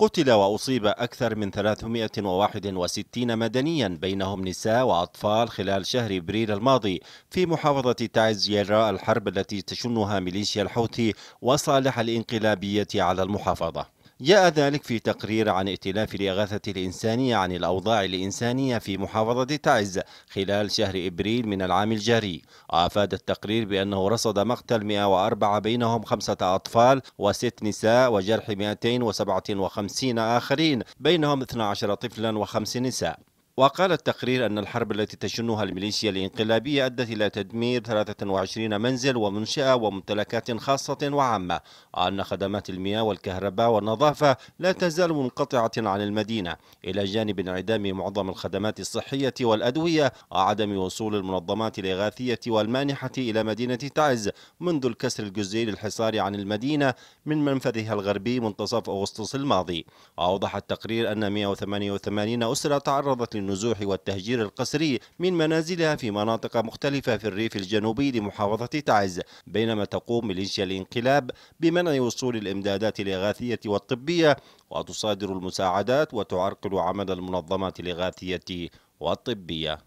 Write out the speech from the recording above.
قتل وأصيب أكثر من 361 مدنيا بينهم نساء وأطفال خلال شهر إبريل الماضي في محافظة تعز جراء الحرب التي تشنها ميليشيا الحوثي وصالح الإنقلابية على المحافظة جاء ذلك في تقرير عن ائتلاف الإغاثة الإنسانية عن الأوضاع الإنسانية في محافظة تعز خلال شهر إبريل من العام الجاري وأفاد التقرير بأنه رصد مقتل 104 بينهم خمسة أطفال وست نساء وجرح 257 آخرين بينهم 12 طفلا وخمس نساء وقال التقرير أن الحرب التي تشنها الميليشيا الانقلابية أدت إلى تدمير 23 منزل ومنشأة وممتلكات خاصة وعامة وأن خدمات المياه والكهرباء والنظافة لا تزال منقطعة عن المدينة إلى جانب انعدام معظم الخدمات الصحية والأدوية وعدم وصول المنظمات الإغاثية والمانحة إلى مدينة تعز منذ الكسر الجزئي للحصار عن المدينة من منفذها الغربي منتصف أغسطس الماضي وأوضح التقرير أن 188 أسرة تعرضت لل النزوح والتهجير القسري من منازلها في مناطق مختلفة في الريف الجنوبي لمحافظة تعز بينما تقوم ميليشيا الانقلاب بمنع وصول الإمدادات الإغاثية والطبية وتصادر المساعدات وتعرقل عمل المنظمات الإغاثية والطبية